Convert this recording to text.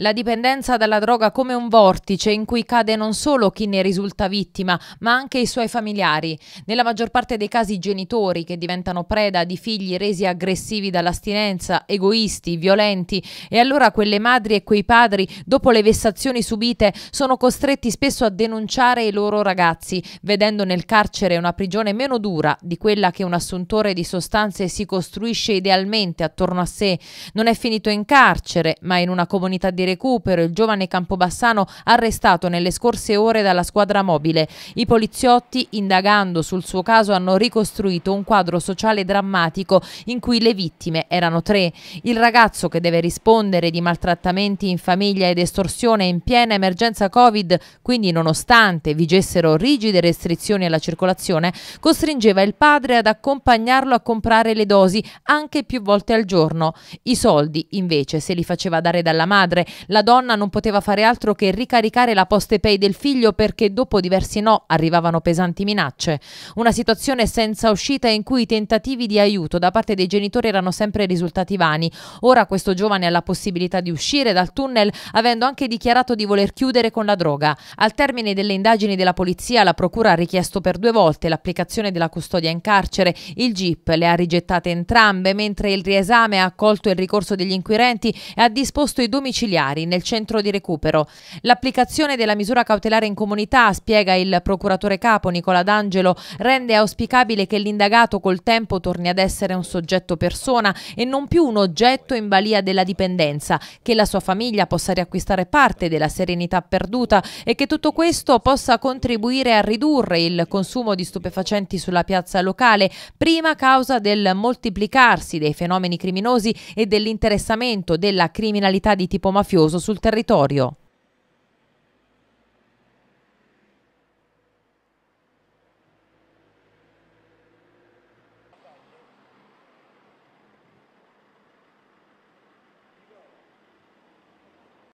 La dipendenza dalla droga come un vortice in cui cade non solo chi ne risulta vittima, ma anche i suoi familiari. Nella maggior parte dei casi i genitori che diventano preda di figli resi aggressivi dall'astinenza, egoisti, violenti e allora quelle madri e quei padri, dopo le vessazioni subite, sono costretti spesso a denunciare i loro ragazzi, vedendo nel carcere una prigione meno dura di quella che un assuntore di sostanze si costruisce idealmente attorno a sé. Non è finito in carcere, ma in una comunità di recupero il giovane Campobassano arrestato nelle scorse ore dalla squadra mobile. I poliziotti, indagando sul suo caso, hanno ricostruito un quadro sociale drammatico in cui le vittime erano tre. Il ragazzo che deve rispondere di maltrattamenti in famiglia ed estorsione in piena emergenza Covid, quindi nonostante vigessero rigide restrizioni alla circolazione, costringeva il padre ad accompagnarlo a comprare le dosi anche più volte al giorno. I soldi invece se li faceva dare dalla madre la donna non poteva fare altro che ricaricare la poste pay del figlio perché dopo diversi no arrivavano pesanti minacce. Una situazione senza uscita in cui i tentativi di aiuto da parte dei genitori erano sempre risultati vani. Ora questo giovane ha la possibilità di uscire dal tunnel avendo anche dichiarato di voler chiudere con la droga. Al termine delle indagini della polizia la procura ha richiesto per due volte l'applicazione della custodia in carcere. Il GIP le ha rigettate entrambe mentre il riesame ha accolto il ricorso degli inquirenti e ha disposto i domiciliari familiari nel centro di recupero. L'applicazione della misura cautelare in comunità, spiega il procuratore capo Nicola D'Angelo, rende auspicabile che l'indagato col tempo torni ad essere un soggetto persona e non più un oggetto in balia della dipendenza, che la sua famiglia possa riacquistare parte della serenità perduta e che tutto questo possa contribuire a ridurre il consumo di stupefacenti sulla piazza locale, prima causa del moltiplicarsi dei fenomeni criminosi e dell'interessamento della criminalità di tipo mafioso mafioso sul territorio.